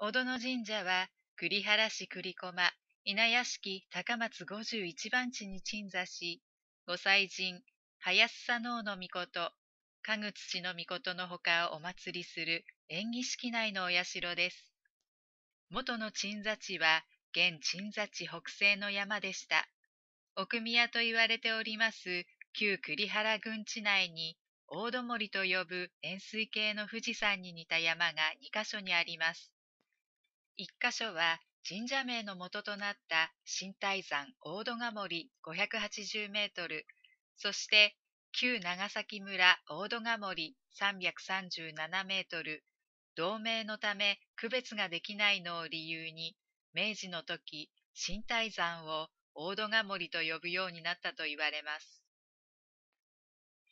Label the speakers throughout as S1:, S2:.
S1: 小殿神社は栗原市栗駒、稲屋敷高松51番地に鎮座し、ご祭神、林佐能の御事、加口氏の御事のほかをお祭りする縁起式内のお社です。元の鎮座地は現鎮座地北西の山でした。奥宮と言われております旧栗原郡地内に大どもと呼ぶ円錐形の富士山に似た山が2カ所にあります。一箇所は神社名の元となった新泰山大戸ヶ森580メートル、そして旧長崎村大戸ヶ森337メートル、同盟のため区別ができないのを理由に、明治の時、新泰山を大戸ヶ森と呼ぶようになったと言われます。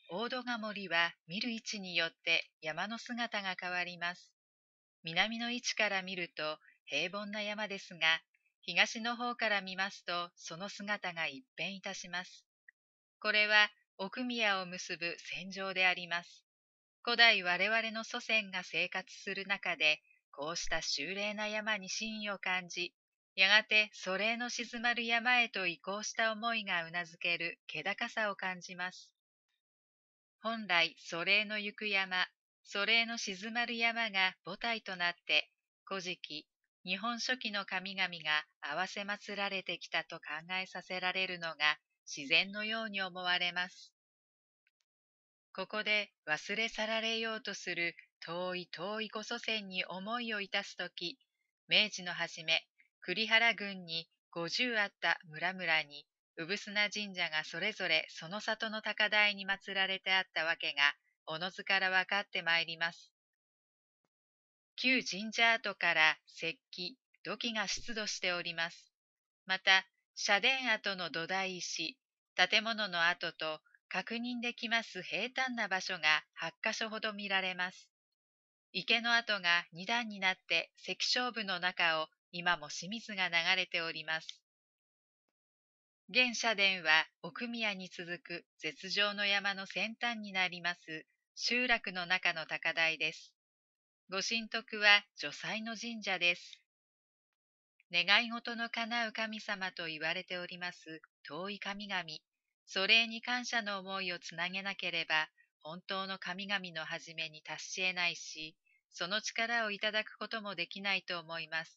S1: 大戸ヶ森は見る位置によって山の姿が変わります。南の位置から見ると平凡な山ですが、東の方から見ますと、その姿が一変いたします。これは、奥宮を結ぶ戦場であります。古代我々の祖先が生活する中で、こうした修麗な山に真意を感じ、やがてそれの静まる山へと移行した思いがうなずける気高さを感じます。本来、祖霊の行く山、祖霊の静まる山が母体となって、古事記日本書紀の神々が合わせ祀られてきたと考えさせられるのが自然のように思われます。ここで忘れ去られようとする遠い遠い古祖先に思いをいたすとき、明治の初め、栗原郡に50あった村々に産砂神社がそれぞれその里の高台に祀られてあったわけがおのずから分かってまいります。旧神社跡から石器、土器が出土しております。また、社殿跡の土台石、建物の跡と確認できます平坦な場所が8箇所ほど見られます。池の跡が2段になって石勝部の中を今も清水が流れております。現社殿は奥宮に続く絶上の山の先端になります集落の中の高台です。ご神徳は女祭の神社です。願い事の叶う神様と言われております遠い神々、それに感謝の思いをつなげなければ、本当の神々の始めに達し得ないし、その力をいただくこともできないと思います。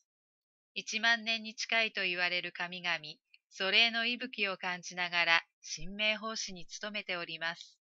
S1: 1万年に近いと言われる神々、それの息吹を感じながら、神明奉仕に努めております。